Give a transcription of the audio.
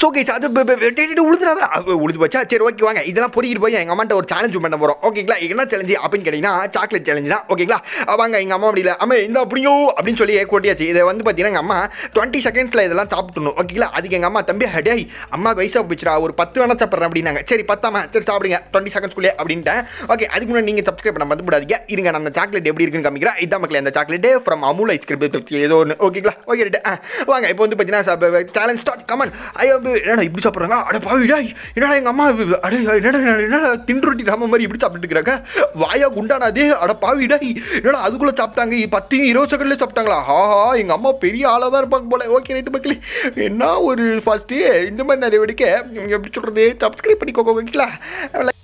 so case அது வெட்டிட்டு தான் உழுது வச்சா சரி ஓகே வாங்க இதெல்லாம் பொறிக்கிட்டு போய் எங்கள் அம்மாட்ட ஒரு சேலஞ்ச் பண்ண போகிறோம் ஓகேங்களா என்ன சேலஞ்சு அப்படின்னு கேட்டிங்கன்னா சாக்லேட் சேலஞ்சு தான் ஓகேங்களா வாங்க எங்கள் அம்மா முடியல அம்மா இந்த அப்படியோ அப்படின்னு சொல்லி கொட்டியாச்சு இதை வந்து பார்த்தீங்கன்னா எங்கள் அம்மா டுவெண்ட்டி செகண்ட்ஸில் இதெல்லாம் சாப்பிட்ணும் ஓகேங்களா அதுக்கு எங்கள் அம்மா தம்பி ஹடே அம்மா வயசாக போச்சுடா ஒரு பத்து வேணா சாப்பிட்றேன் அப்படின்னாங்க சரி பத்தாமா சரி சாப்பிடுங்க டுவெண்ட்டி செகண்ட்ஸ்குள்ளே அப்படின்ட்டு ஓகே அதுக்கு முன்னாடி நீங்கள் சப்ஸ்கிரைப் பண்ண வந்து விடாதீங்க இருங்க நான் அந்த சாக்லேட் எப்படி இருக்குன்னு காமிக்கிறேன் இதான் மக்கள் அந்த சாக்லேட்டு ஃப்ரம் அமுல் ஐஸ்கிரீம் ஏதோ ஒன்று ஓகேங்களா ஓகே வாங்க இப்போ வந்து பார்த்தீங்கன்னா சேலஞ்ச் ஸ்டார்ட் கமன் ஐயோ வந்து என்னடா இப்படி சாப்பிட்றாங்க அட பாவிடா என்னடா எங்கள் அம்மா அட என்னடா என்னடா ரொட்டி நம்ம மாதிரி இப்படி சாப்பிட்டுட்டு இருக்கிறாங்க வாயா குண்டானாதே அட பாவிடா என்னடா அதுக்குள்ளே சாப்பிட்டாங்க பத்தியும் இருபது செகண்ட்லேயே சாப்பிட்டாங்களா ஆஹா எங்கள் அம்மா பெரிய ஆளாக தான் இருப்பாங்க போல ஓகே ரைட்டு மக்களே என்ன ஒரு ஃபஸ்ட்டு இந்த மாதிரி நிறைய வெடிக்க எப்படி சொல்கிறது சப்ஸ்கிரைப் பண்ணிக்கோங்க ஓகேங்களா